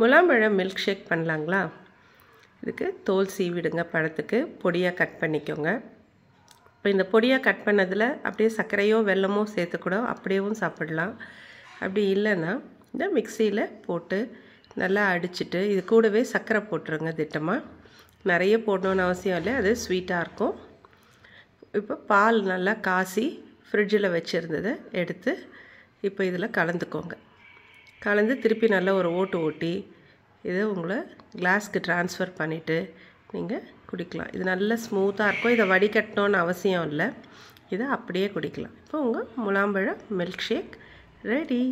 முலாம்பழம் milk shake பண்ணலாங்களா இதுக்கு தோல் சீவிடுங்க பழத்துக்கு பொடியாக கட் பண்ணிக்கோங்க இப்போ இந்த பொடியாக கட் பண்ணதில் அப்படியே சர்க்கரையோ வெல்லமோ சேர்த்துக்கூட அப்படியேவும் சாப்பிடலாம் அப்படி இல்லைன்னா இந்த மிக்சியில் போட்டு நல்லா அடிச்சுட்டு இது கூடவே சர்க்கரை போட்டுருங்க திட்டமாக நிறைய போடணுன்னு அவசியம் இல்லை அது ஸ்வீட்டாக இருக்கும் இப்போ பால் நல்லா காசி ஃப்ரிட்ஜில் வச்சுருந்ததை எடுத்து இப்போ இதில் கலந்துக்கோங்க கலந்து திருப்பி நல்ல ஒரு ஓட்டு ஓட்டி இதை உங்களை கிளாஸ்க்கு டிரான்ஸ்ஃபர் பண்ணிவிட்டு நீங்கள் குடிக்கலாம் இது நல்ல ஸ்மூத்தாக இருக்கும் இதை வடிகட்டணும்னு அவசியம் இல்லை இதை அப்படியே குடிக்கலாம் இப்போ உங்கள் முலாம்பழம் மில்க் ஷேக் ரெடி